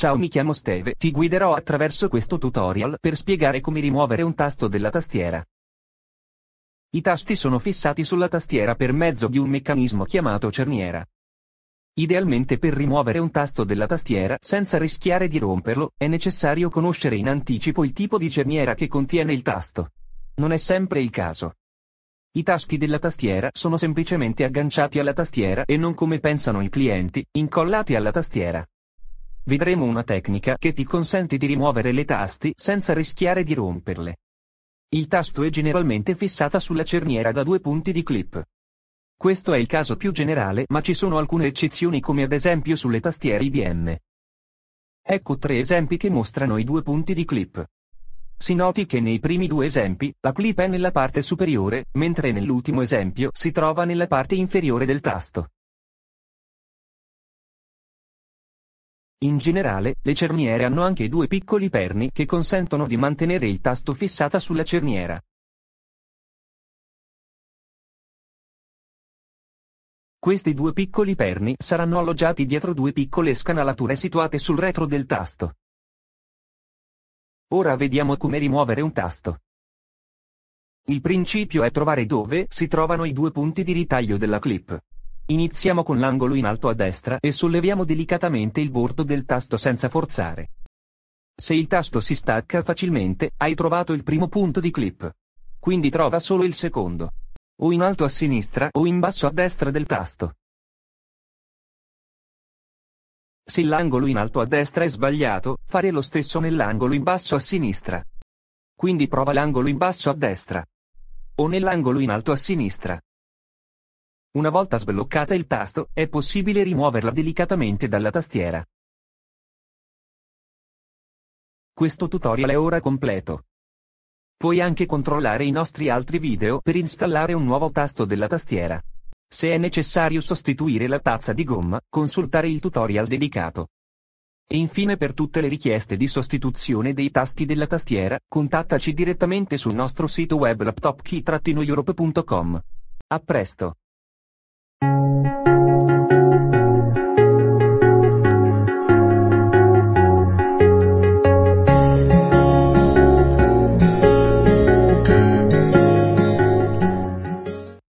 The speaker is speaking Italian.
Ciao mi chiamo Steve, ti guiderò attraverso questo tutorial per spiegare come rimuovere un tasto della tastiera. I tasti sono fissati sulla tastiera per mezzo di un meccanismo chiamato cerniera. Idealmente per rimuovere un tasto della tastiera senza rischiare di romperlo, è necessario conoscere in anticipo il tipo di cerniera che contiene il tasto. Non è sempre il caso. I tasti della tastiera sono semplicemente agganciati alla tastiera e non come pensano i clienti, incollati alla tastiera. Vedremo una tecnica che ti consente di rimuovere le tasti senza rischiare di romperle. Il tasto è generalmente fissata sulla cerniera da due punti di clip. Questo è il caso più generale ma ci sono alcune eccezioni come ad esempio sulle tastiere IBM. Ecco tre esempi che mostrano i due punti di clip. Si noti che nei primi due esempi, la clip è nella parte superiore, mentre nell'ultimo esempio si trova nella parte inferiore del tasto. In generale, le cerniere hanno anche due piccoli perni che consentono di mantenere il tasto fissata sulla cerniera. Questi due piccoli perni saranno alloggiati dietro due piccole scanalature situate sul retro del tasto. Ora vediamo come rimuovere un tasto. Il principio è trovare dove si trovano i due punti di ritaglio della clip. Iniziamo con l'angolo in alto a destra e solleviamo delicatamente il bordo del tasto senza forzare. Se il tasto si stacca facilmente, hai trovato il primo punto di clip. Quindi trova solo il secondo. O in alto a sinistra o in basso a destra del tasto. Se l'angolo in alto a destra è sbagliato, fare lo stesso nell'angolo in basso a sinistra. Quindi prova l'angolo in basso a destra. O nell'angolo in alto a sinistra. Una volta sbloccata il tasto, è possibile rimuoverla delicatamente dalla tastiera. Questo tutorial è ora completo. Puoi anche controllare i nostri altri video per installare un nuovo tasto della tastiera. Se è necessario sostituire la tazza di gomma, consultare il tutorial dedicato. E infine per tutte le richieste di sostituzione dei tasti della tastiera, contattaci direttamente sul nostro sito web laptopkey-europe.com. A presto! Thank you.